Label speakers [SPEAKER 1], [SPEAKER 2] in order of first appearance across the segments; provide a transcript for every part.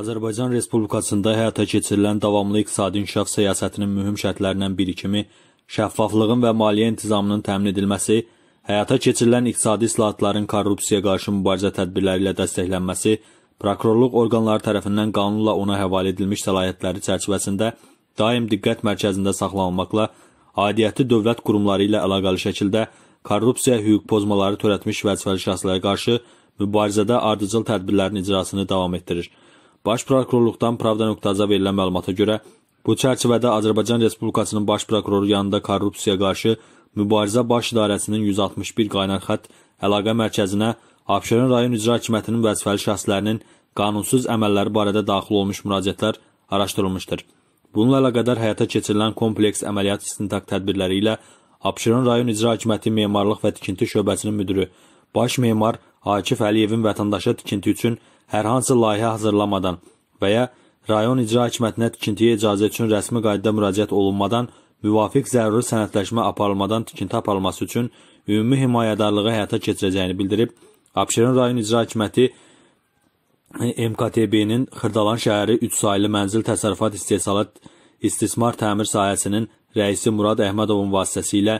[SPEAKER 1] Azərbaycan Respublikasında həyata keçirilən davamlı iqtisadi inkişaf siyasətinin mühüm şərtlərindən biri kimi şəffaflığın və maliyyə intizamının təmin edilməsi, həyata keçirilən iqtisadi islahatların korrupsiyaya qarşı mübarizə tədbirləri ilə dəstəklənməsi, prokurorluq orqanları tərəfindən qanunla ona həvalə edilmiş səlahiyyətləri çərçivəsində daim diqqət mərkəzində saxlanılmaqla adiyyəti dövlət qurumları ilə əlaqəli şəkildə korrupsiya hüquq pozmaları törətmiş vəzifəli şəxslərə qarşı mübarizədə ardıcıl tədbirlərin icrasını davam etdirir. Baş prokurorluqdan Pravda.az-a verilən məlumata görə bu çərçivədə Azərbaycan Respublikasının baş prokuroru yanında korrupsiyaya qarşı mübarizə baş idarəsinin 161 qaynar xətt əlaqə mərkəzinə Abşeron rayon icra hakimiyyətinin vəzifəli şəxslərinin qanunsuz əməlləri barədə daxil olmuş müraciətlər araşdırılmışdır. Bununla əlaqədar həyata keçirilən kompleks əməliyyat istintaq tədbirləri ilə Abşeron rayon icra hakimiyyəti memarlıq və tikinti şöbəsinin müdiri baş memar Akif Əliyevin vətəndaşa tikinti üçün hər hansı layihə hazırlamadan və ya rayon icra hakimiyyətinə tikintiyə icazə üçün rəsmi qaydada müraciət olunmadan müvafiq zəruri sənədləşmə aparılmadan tikinti aparılması üçün ümumi himayədarlığı həyata keçirəcəyini bildirib, Abşeron rayon icra hakimiyyəti MKTB-nin Xırdalan şəhəri 3 saylı mənzil təsərrüfat istehsalat istismar təmir sahəsinin rəisi Murad Əhmədovun vasitəsilə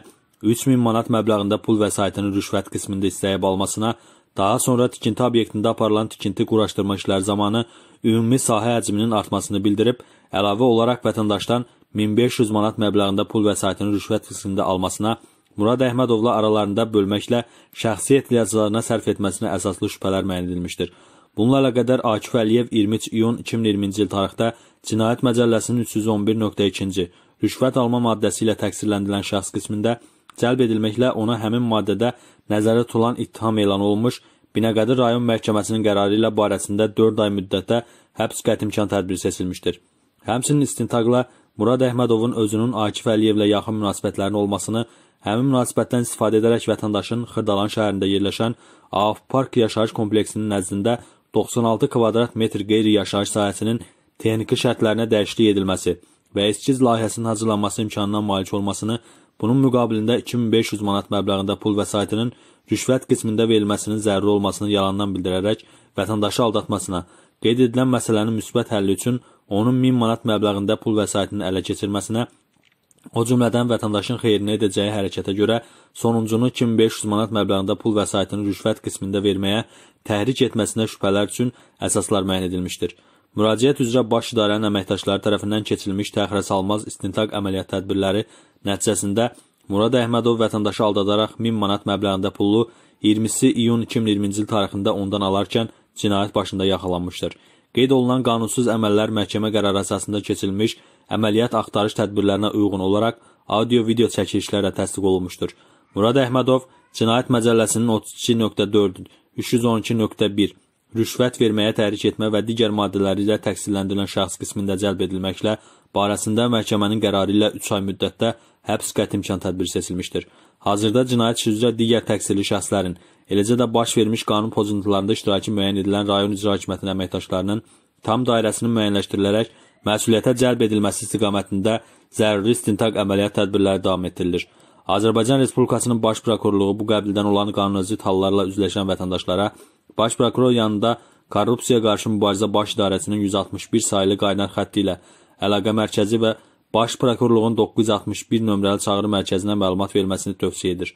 [SPEAKER 1] 3000 manat məbləğində pul vəsaitini rüşvət qismində istəyib almasına Daha sonra tikinti obyektində aparılan tikinti quraşdırma işləri zamanı ümumi sahə həcminin artmasını bildirib, əlavə olaraq vətəndaşdan 1500 manat məbləğində pul vəsaitini rüşvət qismində almasına, Murad Əhmədovla aralarında bölməklə şəxsi ehtiyaclarına sərf etməsinə əsaslı şübhələr müəyyən edilmişdir. Bununla əlaqədar Akif Əliyev 23 iyun 2020-ci il tarixdə Cinayət Məcəlləsinin 311.2-ci rüşvət alma maddəsi ilə təqsirləndirilən şəxs qismində cəlb edilməklə ona həmin maddədə nəzərdə tutulan ittiham elan olunmuş Binəqədi rayon məhkəməsinin qərarı ilə barəsində 4 ay müddətə həbs qətimkan tədbiri seçilmişdir. Həmçinin istintaqla Murad Əhmədovun özünün Akif Əliyevlə yaxın münasibətlərinin olmasını, həmin münasibətdən istifadə edərək vətəndaşın Xırdalan şəhərində yerləşən AF Park yaşayış kompleksinin nəzdində 96 kvadrat metr qeyri-yaşayış sahəsinin texniki şərtlərinə dəyişiklik edilməsi və eskiz layihəsinin hazırlanması imkanına malik olmasını Bunun müqabilində 2500 manat məbləğində pul vəsaitinin rüşvət qismində verilməsinin zəruri olmasını yalandan bildirərək vətəndaşı aldatmasına, qeyd edilən məsələnin müsbət həlli üçün onun 1000 manat məbləğində pul vəsaitinin ələ keçirməsinə, o cümlədən vətəndaşın xeyrinə edəcəyi hərəkətə görə sonuncunu 2500 manat məbləğində pul vəsaitini rüşvət qismində verməyə təhrik etməsinə şübhələr üçün əsaslar müəyyən edilmişdir. Müraciət üzrə baş idarənin əməkdaşları tərəfindən keçirilmiş təxirəsalmaz istintaq əməliyyat tədbirləri nəticəsində Murad Əhmədov vətəndaşı aldadaraq 1000 manat məbləğində pulu 20-si iyun 2020-ci il tarixində ondan alarkən cinayət başında yaxalanmışdır. Qeyd olunan qanunsuz əməllər məhkəmə qərarı əsasında keçirilmiş əməliyyat axtarış tədbirlərinə uyğun olaraq audio-video çəkilişlərlə təsdiq olunmuşdur. Murad Əhmədov Cinayət Məcəlləsinin 32.4, 312.1 rüşvət verməyə təhrik etmə və digər maddələri ilə təqsirləndirilən şəxs qismində cəlb edilməklə barəsində məhkəmənin qərarı ilə 3 ay müddətdə həbs qəti imkan tədbiri seçilmişdir. Hazırda cinayət işi üzrə digər təqsirli şəxslərin, eləcə də baş vermiş qanun pozuntularında iştirakı müəyyən edilən rayon icra hakimiyyətinin əməkdaşlarının tam dairəsinin müəyyənləşdirilərək məsuliyyətə cəlb edilməsi istiqamətində zəruri istintaq əməliyyat tədbirləri davam etdirilir. Azərbaycan Respublikasının Baş Prokurorluğu bu qəbildən olan qanunazidd hallarla üzləşən vətəndaşlara Baş prokuror yanında Korrupsiyaya qarşı mübarizə baş idarəsinin 161 saylı qaynar xətti ilə əlaqə mərkəzi və Baş Prokurorluğun 961 nömrəli çağrı mərkəzinə məlumat verməsini tövsiyə edir.